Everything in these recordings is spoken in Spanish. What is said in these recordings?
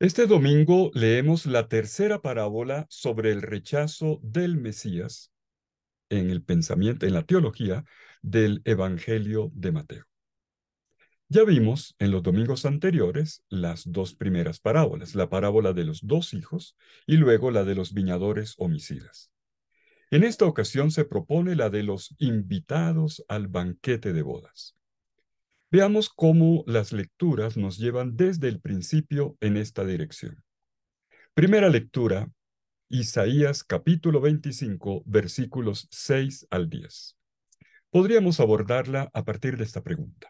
Este domingo leemos la tercera parábola sobre el rechazo del Mesías en el pensamiento, en la teología del Evangelio de Mateo. Ya vimos en los domingos anteriores las dos primeras parábolas, la parábola de los dos hijos y luego la de los viñadores homicidas. En esta ocasión se propone la de los invitados al banquete de bodas. Veamos cómo las lecturas nos llevan desde el principio en esta dirección. Primera lectura, Isaías capítulo 25, versículos 6 al 10. Podríamos abordarla a partir de esta pregunta.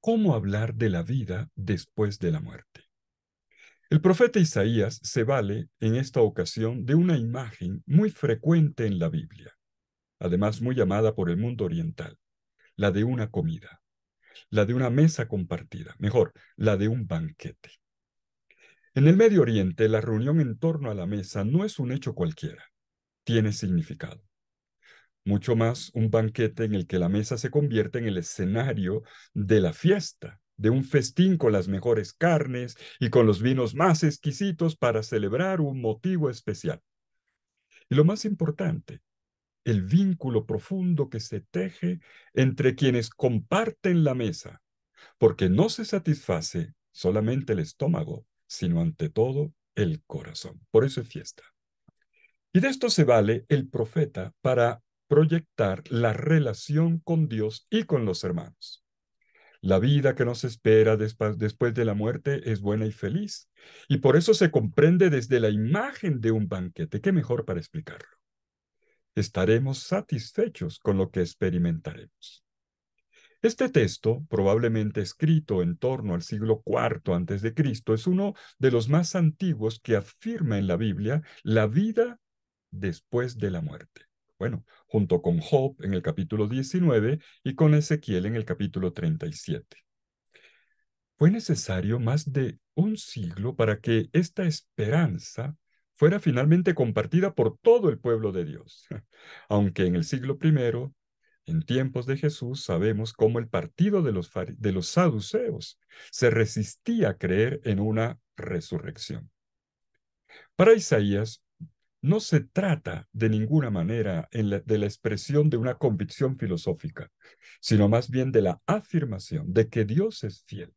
¿Cómo hablar de la vida después de la muerte? El profeta Isaías se vale en esta ocasión de una imagen muy frecuente en la Biblia, además muy llamada por el mundo oriental, la de una comida la de una mesa compartida, mejor, la de un banquete. En el Medio Oriente, la reunión en torno a la mesa no es un hecho cualquiera, tiene significado. Mucho más un banquete en el que la mesa se convierte en el escenario de la fiesta, de un festín con las mejores carnes y con los vinos más exquisitos para celebrar un motivo especial. Y lo más importante, el vínculo profundo que se teje entre quienes comparten la mesa, porque no se satisface solamente el estómago, sino ante todo el corazón. Por eso es fiesta. Y de esto se vale el profeta para proyectar la relación con Dios y con los hermanos. La vida que nos espera después de la muerte es buena y feliz, y por eso se comprende desde la imagen de un banquete. ¿Qué mejor para explicarlo? estaremos satisfechos con lo que experimentaremos. Este texto, probablemente escrito en torno al siglo IV a.C., es uno de los más antiguos que afirma en la Biblia la vida después de la muerte. Bueno, junto con Job en el capítulo 19 y con Ezequiel en el capítulo 37. Fue necesario más de un siglo para que esta esperanza fuera finalmente compartida por todo el pueblo de Dios. Aunque en el siglo I, en tiempos de Jesús, sabemos cómo el partido de los, de los saduceos se resistía a creer en una resurrección. Para Isaías, no se trata de ninguna manera de la expresión de una convicción filosófica, sino más bien de la afirmación de que Dios es fiel,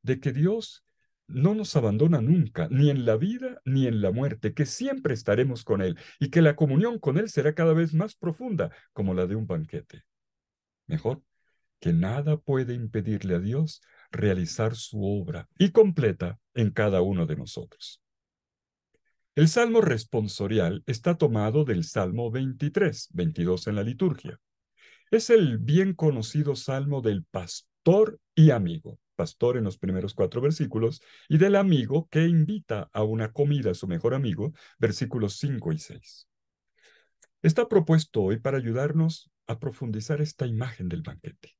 de que Dios no nos abandona nunca, ni en la vida ni en la muerte, que siempre estaremos con Él y que la comunión con Él será cada vez más profunda como la de un banquete. Mejor, que nada puede impedirle a Dios realizar su obra y completa en cada uno de nosotros. El salmo responsorial está tomado del Salmo 23, 22 en la liturgia. Es el bien conocido salmo del pastor y amigo, pastor en los primeros cuatro versículos, y del amigo que invita a una comida a su mejor amigo, versículos 5 y 6. Está propuesto hoy para ayudarnos a profundizar esta imagen del banquete.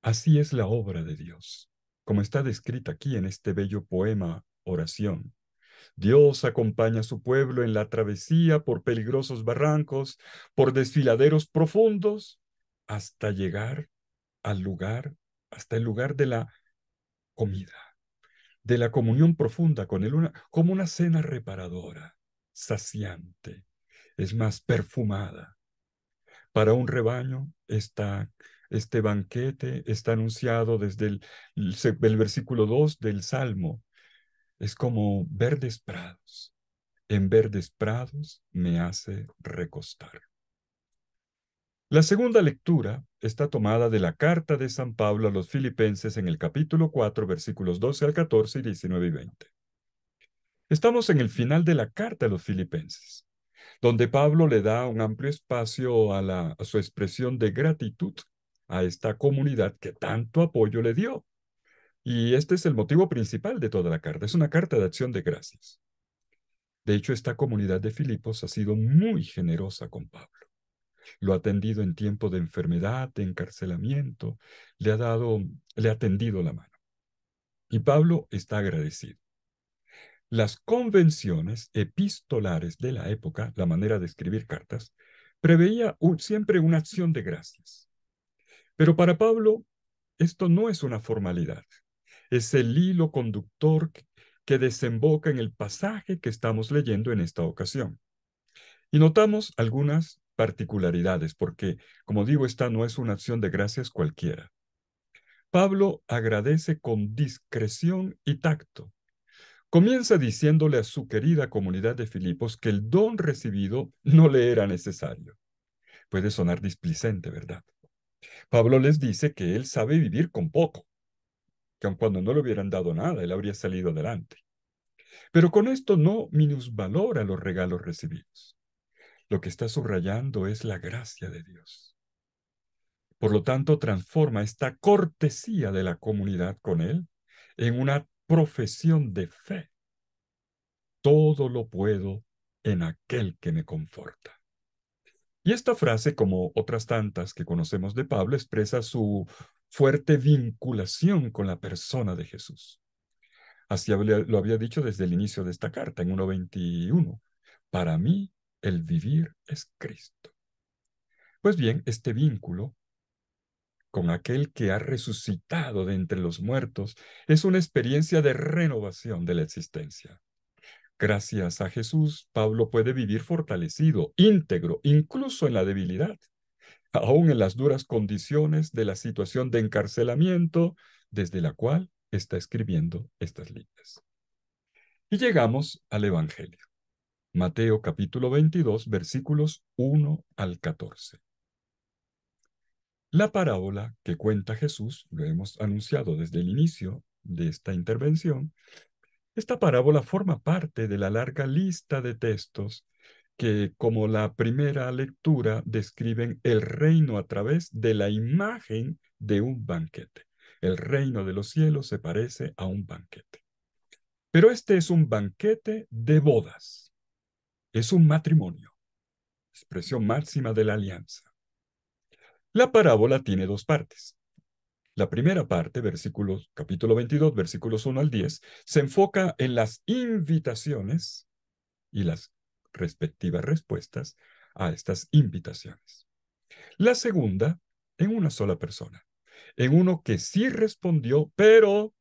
Así es la obra de Dios, como está descrita aquí en este bello poema Oración. Dios acompaña a su pueblo en la travesía por peligrosos barrancos, por desfiladeros profundos, hasta llegar al lugar, hasta el lugar de la comida, de la comunión profunda con él, como una cena reparadora, saciante, es más, perfumada. Para un rebaño este banquete, está anunciado desde el, el versículo 2 del Salmo. Es como verdes prados. En verdes prados me hace recostar. La segunda lectura está tomada de la carta de San Pablo a los filipenses en el capítulo 4, versículos 12 al 14 y 19 y 20. Estamos en el final de la carta a los filipenses, donde Pablo le da un amplio espacio a, a su expresión de gratitud a esta comunidad que tanto apoyo le dio. Y este es el motivo principal de toda la carta, es una carta de acción de gracias. De hecho, esta comunidad de Filipos ha sido muy generosa con Pablo lo ha atendido en tiempo de enfermedad, de encarcelamiento, le ha dado, le ha tendido la mano. Y Pablo está agradecido. Las convenciones epistolares de la época, la manera de escribir cartas, preveía siempre una acción de gracias. Pero para Pablo, esto no es una formalidad, es el hilo conductor que desemboca en el pasaje que estamos leyendo en esta ocasión. Y notamos algunas particularidades, porque, como digo, esta no es una acción de gracias cualquiera. Pablo agradece con discreción y tacto. Comienza diciéndole a su querida comunidad de Filipos que el don recibido no le era necesario. Puede sonar displicente, ¿verdad? Pablo les dice que él sabe vivir con poco, que aun cuando no le hubieran dado nada, él habría salido adelante. Pero con esto no minusvalora los regalos recibidos lo que está subrayando es la gracia de Dios. Por lo tanto, transforma esta cortesía de la comunidad con Él en una profesión de fe. Todo lo puedo en aquel que me conforta. Y esta frase, como otras tantas que conocemos de Pablo, expresa su fuerte vinculación con la persona de Jesús. Así lo había dicho desde el inicio de esta carta, en 1.21. Para mí, el vivir es Cristo. Pues bien, este vínculo con aquel que ha resucitado de entre los muertos es una experiencia de renovación de la existencia. Gracias a Jesús, Pablo puede vivir fortalecido, íntegro, incluso en la debilidad, aún en las duras condiciones de la situación de encarcelamiento desde la cual está escribiendo estas líneas. Y llegamos al Evangelio. Mateo capítulo 22 versículos 1 al 14. La parábola que cuenta Jesús, lo hemos anunciado desde el inicio de esta intervención, esta parábola forma parte de la larga lista de textos que, como la primera lectura, describen el reino a través de la imagen de un banquete. El reino de los cielos se parece a un banquete. Pero este es un banquete de bodas es un matrimonio, expresión máxima de la alianza. La parábola tiene dos partes. La primera parte, versículos, capítulo 22, versículos 1 al 10, se enfoca en las invitaciones y las respectivas respuestas a estas invitaciones. La segunda, en una sola persona, en uno que sí respondió, pero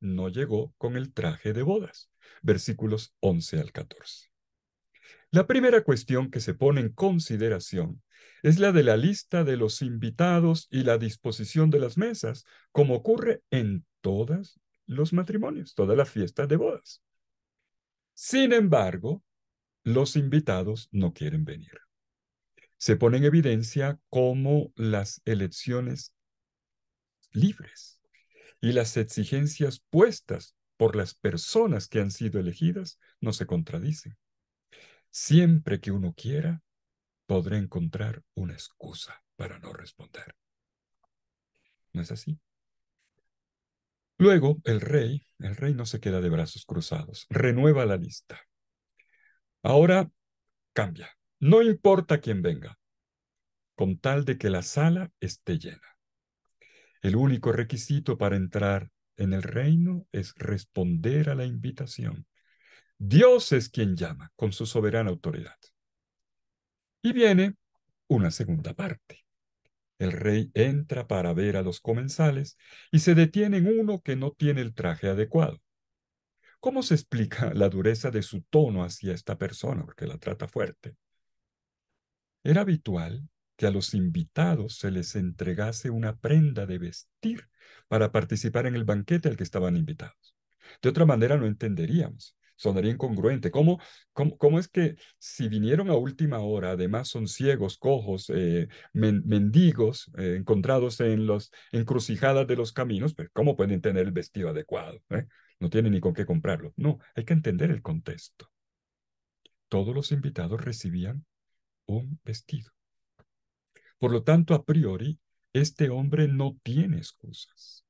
no llegó con el traje de bodas, versículos 11 al 14. La primera cuestión que se pone en consideración es la de la lista de los invitados y la disposición de las mesas, como ocurre en todos los matrimonios, todas las fiestas de bodas. Sin embargo, los invitados no quieren venir. Se pone en evidencia cómo las elecciones libres y las exigencias puestas por las personas que han sido elegidas no se contradicen. Siempre que uno quiera, podrá encontrar una excusa para no responder. ¿No es así? Luego, el rey, el rey no se queda de brazos cruzados, renueva la lista. Ahora cambia, no importa quién venga, con tal de que la sala esté llena. El único requisito para entrar en el reino es responder a la invitación. Dios es quien llama con su soberana autoridad. Y viene una segunda parte. El rey entra para ver a los comensales y se detiene en uno que no tiene el traje adecuado. ¿Cómo se explica la dureza de su tono hacia esta persona? Porque la trata fuerte. Era habitual que a los invitados se les entregase una prenda de vestir para participar en el banquete al que estaban invitados. De otra manera no entenderíamos sonaría incongruente. ¿Cómo, cómo, es que si vinieron a última hora, además son ciegos, cojos, eh, mendigos, eh, encontrados en las encrucijadas de los caminos, pero pues, ¿cómo pueden tener el vestido adecuado? Eh? No tienen ni con qué comprarlo. No, hay que entender el contexto. Todos los invitados recibían un vestido. Por lo tanto, a priori, este hombre no tiene excusas.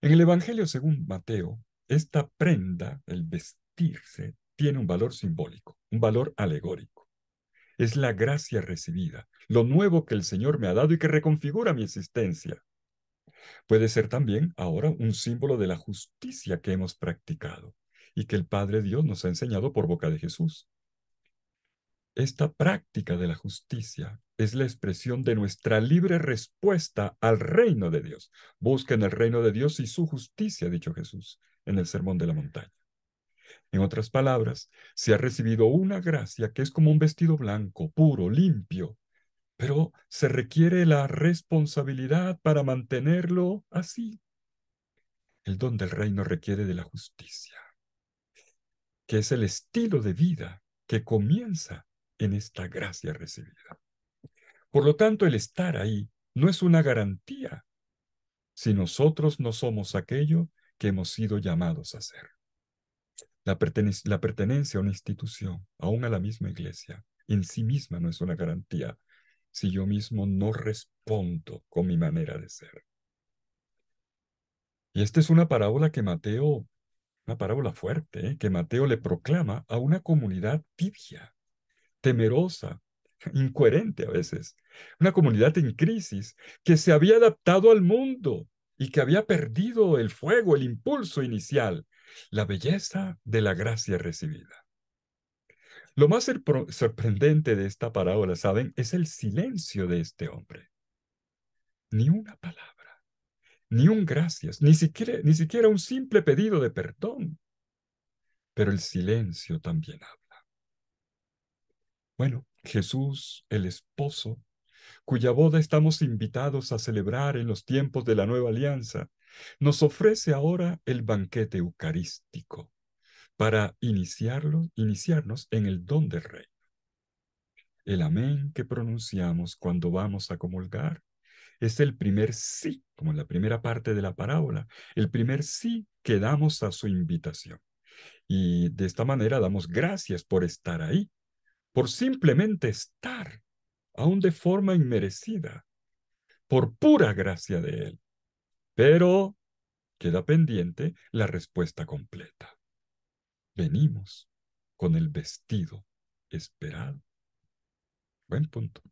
En el Evangelio según Mateo, esta prenda, el vestirse, tiene un valor simbólico, un valor alegórico. Es la gracia recibida, lo nuevo que el Señor me ha dado y que reconfigura mi existencia. Puede ser también ahora un símbolo de la justicia que hemos practicado y que el Padre Dios nos ha enseñado por boca de Jesús. Esta práctica de la justicia es la expresión de nuestra libre respuesta al reino de Dios. Busquen el reino de Dios y su justicia, ha dicho Jesús, en el Sermón de la Montaña. En otras palabras, se ha recibido una gracia que es como un vestido blanco, puro, limpio, pero se requiere la responsabilidad para mantenerlo así. El don del reino requiere de la justicia, que es el estilo de vida que comienza en esta gracia recibida. Por lo tanto, el estar ahí no es una garantía si nosotros no somos aquello hemos sido llamados a ser. La, pertenencia a una institución, aún a la misma iglesia, en sí misma no es una garantía si yo mismo no respondo con mi manera de ser. Y esta es una parábola que Mateo, una parábola fuerte, ¿eh? que Mateo le proclama a una comunidad tibia, temerosa, incoherente a veces, una comunidad en crisis que se había adaptado al mundo, y que había perdido el fuego, el impulso inicial, la belleza de la gracia recibida. Lo más sorprendente de esta parábola, ¿saben? Es el silencio de este hombre. Ni una palabra, ni un gracias, ni siquiera, ni siquiera un simple pedido de perdón. Pero el silencio también habla. Bueno, Jesús, el esposo, cuya boda estamos invitados a celebrar en los tiempos de la nueva alianza, nos ofrece ahora el banquete eucarístico para iniciarlo, iniciarnos en el don del rey. El amén que pronunciamos cuando vamos a comulgar es el primer sí, como en la primera parte de la parábola, el primer sí que damos a su invitación. Y de esta manera damos gracias por estar ahí, por simplemente estar, aún de forma inmerecida, por pura gracia de Él. Pero queda pendiente la respuesta completa. Venimos con el vestido esperado. Buen punto.